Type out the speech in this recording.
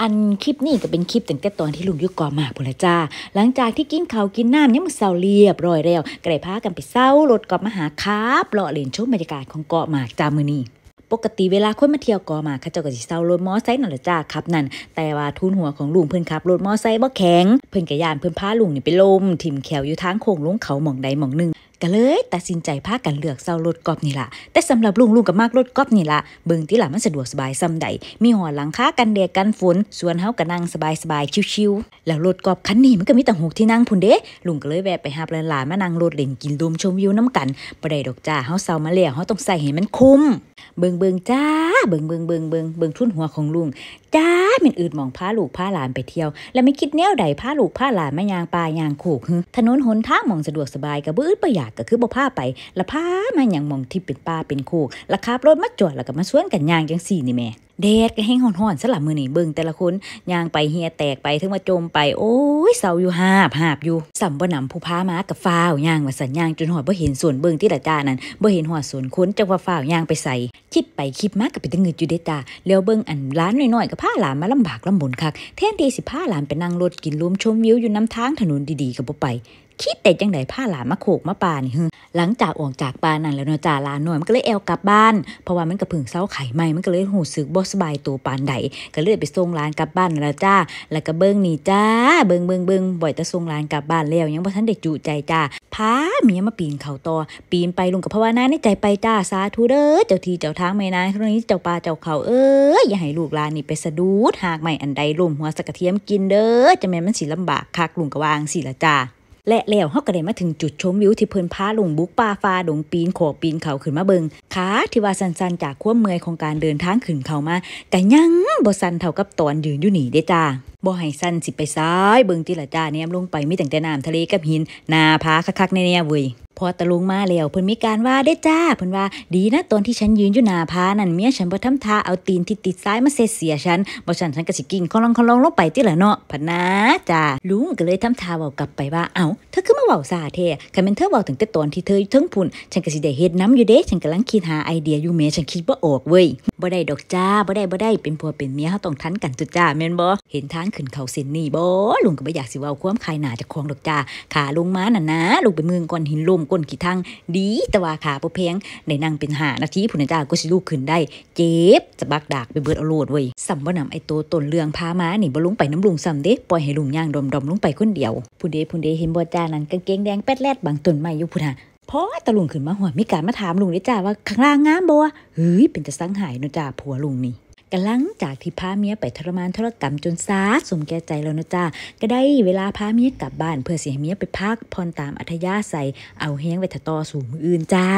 อันคลิปนี้ก็เป็นคลิปตั้งแต่ตอนที่ลุงยุกกอมากพุละจ้า หลังจากที่กินเขากินน้ำเนี่ยมันเศร้าเรียบร้อยแล้วก็ได้พากันไปเศร้ารถกอบมาหาคาบเลาะเล่นชมบรรยากาศของเกาะหมากจามือนี้ปกติเวลาคนมาเที่ยวกอมาเขาเจ้าก็จิเซารถมอไซค์นั่นแหละจ้าครับนั่นแต่ว่าทุนหัวของลุงเพื่อนขับรถมอไซค์บ่แข็ง เพื่อนกระยานเพื่อนพาลุงนี่ไปลมถิ่มแขวอยู่ทางโค้งลงเขาหม่องใดหม่องหนึ่งก็เลย ตัดสินใจพากันเลือกเซารถกอบนี่ล่ะแต่สำหรับลุงลุงกับมากรถกอบนี่ล่ะเบิ่งที่หล่ะมันสะดวกสบายซ้าใด มีหอหลังคากันแดดกันฝนส่วนเฮาก็นั่งสบายสบายชิวๆ แล้วรถกอบคันนี้มันก็มีตั้งหกที่นั่งพุ่นเด้ลุงก็เลย แวะไปหาหลานๆมานั่งรถเล่นกินลมชมวิวน้ากันประเด้ดอกจ้าเฮาเซามาเลี้วเฮาต้องใส่ให้มันคุ้มเบิงเบิงจ้า เบิงเบิงเบิงเบิงเบิงทุ่นหัวของลุง จ้าเป็นอืดมองผ้าลูกผ้าหลานไปเที่ยว แล้วไม่คิดแนวใดผ้าลูกผ้าหลานมายางปลายางขู่ฮึถนนหนทางมองสะดวกสบายกับบื้อประหยัดก็คือบ่้าไป ละผ้ามาอย่างมองที่เป็นป้าเป็นคู่ละวขับรถมาจอดแล้วก็มาสวนกันยางยังสี่นี่แม่แดดก็แห้งห่อนๆสลับมือหนีเบิ่งแต่ละคนยางไปเฮียแตกไปถึงมาจมไป โอ้ยเสาอยู่หาบหาบอยู่สัมบ่นำผู้พามากับฟ้าวยางมาสัญญางจนหอดบ่เห็นส่วนเบิ่งที่ละจ้านั้นบ่เห็นหอดส่วนค้นจังว่าฟ้าวยางไปใส่คิดไปคิดมากกับไปตั้งเงิดอยู่เดจ้าแล้วเบิ่งอันร้านน้อยๆกับผ้าหลานมาลำบากลำบนคัก แทนที่สิผ้าหลานไปนั่งรถกินลุมชมวิวอยู่น้ำทางถนนดีๆกับบ่ไปคิดแต่จังไดผ้าหลามะโขกมะปานี่ฮึหลังจากออกจากปานั่นแล้วเนาะจ่าลาหน่วยมันก็เลยแอลกลับบ้าน เพราะว่ามันกระพึ่งเศร้าไข่ใหม่ มันก็เลยหูซึกบอสบายตัวปานใดก็เลยไปส่งลานกลับบ้านแล้วจ้า แล้วก็เบิ้งนี่จ้า เบิ้งเบิ้งเบิ้งบ่อยจะส่งลานกลับบ้านแล้วยังบ่ทันได้จุใจจ้า พาเมียมาปีนเขาต่อปีนไปลงกับภาวนาในใจไปจ้า สาธุเด้อ เจ้าทีเจ้าทางไม่นานครั้งนี้เจ้าปลาเจ้าเขา เอ้ยอย่าให้ลูกลานนี่ไปสะดุด หากไม่อันใดลุ่มหัวสกเทียมกินเด้อจะแม่มันสีลำบากคักลุงกระวางสีละจ้าและแล้วเฮาก็ได้มาถึงจุดชมวิว ที่เพิ่นพาลงบุกป่าฟ้า ดงปีนขอปีนเขาขึ้นมาเบิงขาที่ว่าสั้นๆ จากความเมื่อยของการเดินทางขึ้นเขามาก็ยังบ่สั้นเท่ากับตอนยืนอยู่นี่เด้จ้าบ่ให้สั้นสิไปซ้ายเบิงติละจ้าเนี่ยลงไปมีแต่แต่น้ำทะเลกับหินหน้าผาคักๆแน่ๆเว้ยพอตะลุงมาแล้วเพิ่นมีการว่าได้จ้าเพิ่นว่า ดีนะตอนที่ฉันยืนอยู่หน้าผานั่นเมียฉันบ่ทำท่าเอาตีนที่ติดซ้ายมาเสียเสียฉันบ่ฉันฉันก็สิกิ่งคลองคลองลงไปติล่ะเนาะพะนะจ้าลุงก็เลยทำท่าเว้ากลับไปว่าเอ้าเธอคือมาเว้าซาแท้คันแม่นเธอเว้าถึงแต่ตอนที่เธอถึงพุ่นฉันก็สิได้เฮ็ดน้ำอยู่เด้ฉันกำลังคิดหาไอเดียอยู่แม่ฉันคิดบ่ออกเว้ยบ่ได้ดอกจ้าบ่ได้บ่ได้ เป็นผัวเป็นเมียเฮาต้องทันกันจุจ้าแม่นบ่เห็นทางขึ้นเขาเส้นนี่บ่ลุงก็บ่อยากสิเว้าความคายหน้าจากของดอกจ้าขาลงมานั่นนะลกไปเมืองก่อนหินลมก้นขี้ทั้งดี ตะว่าขาป่เพงในนั่งเป็นหานาทีผู้นจ้าก็สิลูกขึ้นได้เจ็บจะบักดากไปเบิดเอาโลดเว้ยสัมบ่นำไอ้ตัวตนเรือง พามานี่บ่ลงไปน้ำลุงซ้ำเด้ปล่อยให้ลุงย่างดมดมลลงไปคนเดียวผู้เดผู้เดเห็นบ่จ้านั้นกางเกงแดงแป๊ดแลดบางต้นไม้อยู่พุทน่ะพอตะลุงขึ้นมาหัวมีการมาถามลุงเี่จ้าว่าข้างล่างงามบ่เฮ้ยเป็นจะสังหายเนาะจ้าผัวลุงนี่กะลังจากที่พาเมียไปทรมานทรกรรมจนซาสมแก่ใจแล้วนะจ้าก็ได้เวลาพาเมียกลับบ้านเพื่อเสียเมียไปพักพรตามอัธยาศัยเอาเฮงไวถต่อสูงอื่นจ้า